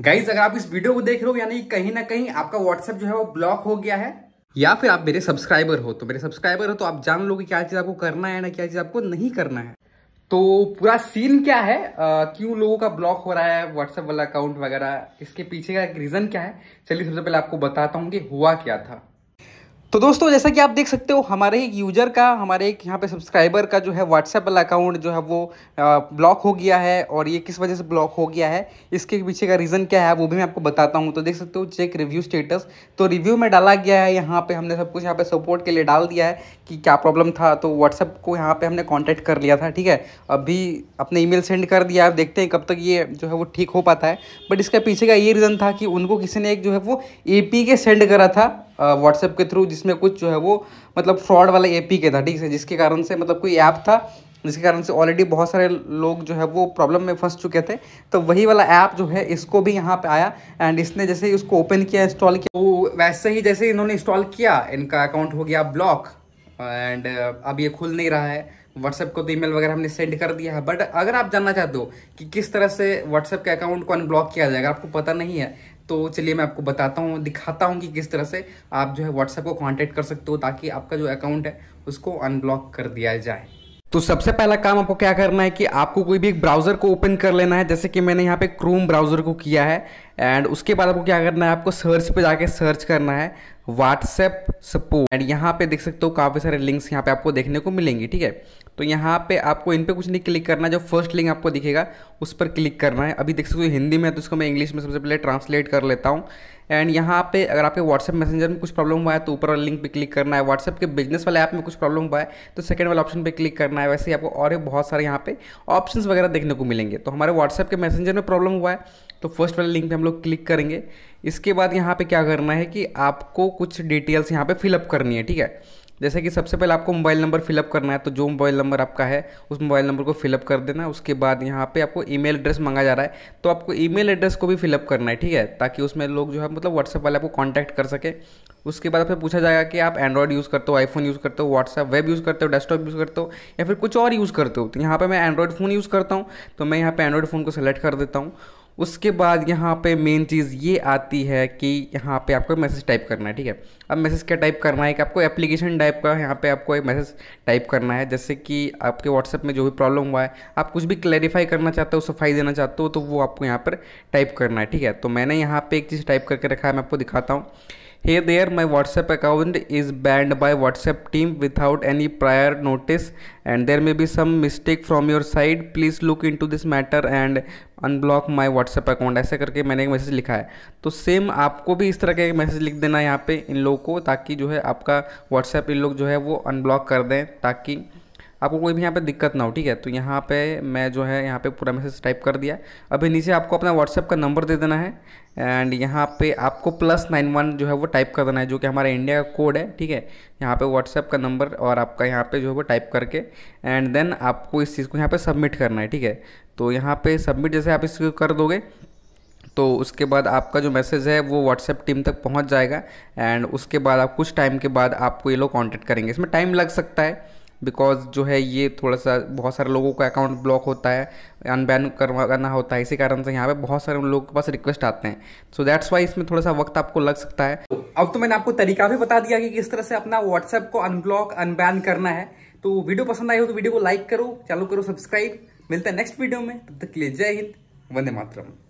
guys अगर आप इस वीडियो को देख रहे हो यानी कहीं ना कहीं आपका व्हाट्सएप जो है वो ब्लॉक हो गया है या फिर आप मेरे सब्सक्राइबर हो तो मेरे सब्सक्राइबर हो तो आप जान लो कि क्या चीज़ आपको करना है ना क्या चीज़ आपको नहीं करना है तो पूरा सीन क्या है क्यों लोगों का ब्लॉक हो रहा है व्हाट्सएप वाला अकाउंट वगैरह इसके पीछे का एक रीज़न क्या है चलिए सबसे पहले आपको बताता हूँ कि हुआ क्या था तो दोस्तों जैसा कि आप देख सकते हो हमारे एक यूज़र का हमारे एक यहाँ पे सब्सक्राइबर का जो है व्हाट्सएप वाला अकाउंट जो है वो ब्लॉक हो गया है और ये किस वजह से ब्लॉक हो गया है इसके पीछे का रीज़न क्या है वो भी मैं आपको बताता हूँ तो देख सकते हो चेक रिव्यू स्टेटस तो रिव्यू में डाला गया है यहाँ पर हमने सब कुछ यहाँ पर सपोर्ट के लिए डाल दिया है कि क्या प्रॉब्लम था तो व्हाट्सअप को यहाँ पर हमने कॉन्टैक्ट कर लिया था ठीक है अभी अपने ई सेंड कर दिया आप देखते हैं कब तक ये जो है वो ठीक हो पाता है बट इसके पीछे का ये रीज़न था कि उनको किसी ने एक जो है वो ए के सेंड करा था व्हाट्सएप के थ्रू जिसमें कुछ जो है वो मतलब फ्रॉड वाला ए पी के था ठीक है जिसके कारण से मतलब कोई ऐप था जिसके कारण से ऑलरेडी बहुत सारे लोग जो है वो प्रॉब्लम में फंस चुके थे तो वही वाला ऐप जो है इसको भी यहाँ पे आया एंड इसने जैसे ही उसको ओपन किया इंस्टॉल किया वो वैसे ही जैसे इन्होंने इंस्टॉल किया इनका अकाउंट हो गया ब्लॉक एंड अब ये खुल नहीं रहा है व्हाट्सएप को तो ईमेल वगैरह हमने सेंड कर दिया है बट अगर आप जानना चाहते हो कि किस तरह से व्हाट्सएप के अकाउंट को अनब्लॉक किया जाएगा आपको पता नहीं है तो चलिए मैं आपको बताता हूँ दिखाता हूँ कि किस तरह से आप जो है व्हाट्सएप को कॉन्टैक्ट कर सकते हो ताकि आपका जो अकाउंट है उसको अनब्लॉक कर दिया जाए तो सबसे पहला काम आपको क्या करना है कि आपको कोई भी एक ब्राउज़र को ओपन कर लेना है जैसे कि मैंने यहाँ पे क्रोम ब्राउज़र को किया है एंड उसके बाद आपको क्या करना है आपको सर्च पे जाके सर्च करना है व्हाट्सएप सपोर्ट एंड यहाँ पे देख सकते हो काफ़ी सारे लिंक्स यहाँ पे आपको देखने को मिलेंगे ठीक है तो यहाँ पे आपको इन पे कुछ नहीं क्लिक करना जो फर्स्ट लिंक आपको दिखेगा उस पर क्लिक करना है अभी देख सकते हो हिंदी में तो इसको मैं इंग्लिश में सबसे पहले ट्रांसलेट कर लेता हूँ एंड यहाँ पे अगर आपके व्हाट्सएप मैसेंजर में कुछ प्रॉब्लम हुआ है तो ऊपर वाला लिंक पे क्लिक करना है व्हाट्सएप के बिजनेस वाले ऐप में कुछ प्रॉब्लम हुआ है तो सेकंड वाले ऑप्शन पे क्लिक करना है वैसे ही आपको और भी बहुत सारे यहाँ पे ऑप्शंस वगैरह देखने को मिलेंगे तो हमारे व्हाट्सएप के मैसेंजर में प्रॉब्लम हुआ है तो फर्स्ट वाले लिंक पर हम लोग क्लिक करेंगे इसके बाद यहाँ पर क्या करना है कि आपको कुछ डिटेल्स यहाँ पर फिलअप करनी है ठीक है जैसे कि सबसे पहले आपको मोबाइल नंबर फिलअप करना है तो जो मोबाइल नंबर आपका है उस मोबाइल नंबर को फिलअप कर देना उसके बाद यहाँ पे आपको ईमेल एड्रेस मांगा जा रहा है तो आपको ईमेल एड्रेस को भी फिलअप करना है ठीक है ताकि उसमें लोग जो है मतलब व्हाट्सएप वाले आपको कॉन्टैक्ट कर सके उसके बाद आपसे पूछा जाएगा कि आप एंड्रॉइड यूज़ करते हो आईफोन यूज़ करते हो व्हाट्सएप वेब यूज़ करते हो डेस्कटॉप यूज़ करते हो या फिर कुछ और यूज़ करते हो तो यहाँ पर मैं एंड्रॉइड फ़ोन यूज़ करता हूँ तो मैं यहाँ पर एंड्रॉइड फ़ोन को सेलेक्ट कर देता हूँ उसके बाद यहाँ पे मेन चीज़ ये आती है कि यहाँ पे आपको मैसेज टाइप करना है ठीक है अब मैसेज क्या टाइप करना है कि आपको एप्लीकेशन टाइप का यहाँ पे आपको एक मैसेज टाइप करना है जैसे कि आपके व्हाट्सएप में जो भी प्रॉब्लम हुआ है आप कुछ भी क्लैरिफाई करना चाहते हो सफाई देना चाहते हो तो वो आपको यहाँ पर टाइप करना है ठीक है तो मैंने यहाँ पर एक चीज़ टाइप करके रखा है मैं आपको दिखाता हूँ hey there my whatsapp account is banned by whatsapp team without any prior notice and there may be some mistake from your side please look into this matter and unblock my WhatsApp account ऐसे करके मैंने एक message लिखा है तो same आपको भी इस तरह का एक मैसेज लिख देना है यहाँ पे इन लोगों को ताकि जो है आपका व्हाट्सएप इन लोग जो है वो अनब्लॉक कर दें ताकि आपको कोई भी यहाँ पे दिक्कत ना हो ठीक है तो यहाँ पे मैं जो है यहाँ पे पूरा मैसेज टाइप कर दिया अभी नीचे आपको अपना व्हाट्सएप का नंबर दे देना है एंड यहाँ पे आपको प्लस नाइन वन जो है वो टाइप कर देना है जो कि हमारा इंडिया का कोड है ठीक है यहाँ पे व्हाट्सएप का नंबर और आपका यहाँ पे जो है वो टाइप करके एंड देन आपको इस चीज़ को यहाँ पे सबमिट करना है ठीक है तो यहाँ पे सबमिट जैसे आप इसको कर दोगे तो उसके बाद आपका जो मैसेज है वो व्हाट्सएप टीम तक पहुँच जाएगा एंड उसके बाद आप कुछ टाइम के बाद आपको ये लोग कॉन्टेक्ट करेंगे इसमें टाइम लग सकता है बिकॉज जो है ये थोड़ा सा बहुत सारे लोगों का अकाउंट ब्लॉक होता है अनबैन करवाना होता है इसी कारण से यहाँ पे बहुत सारे लोगों के पास रिक्वेस्ट आते हैं सो दैट्स वाई इसमें थोड़ा सा वक्त आपको लग सकता है अब तो मैंने आपको तरीका भी बता दिया कि किस तरह से अपना व्हाट्सएप को अनब्लॉक अनबैन करना है तो वीडियो पसंद आई हो तो वीडियो को लाइक करो चालू करो सब्सक्राइब मिलता है नेक्स्ट वीडियो में तब तक के लिए जय हिंद वंदे मातरम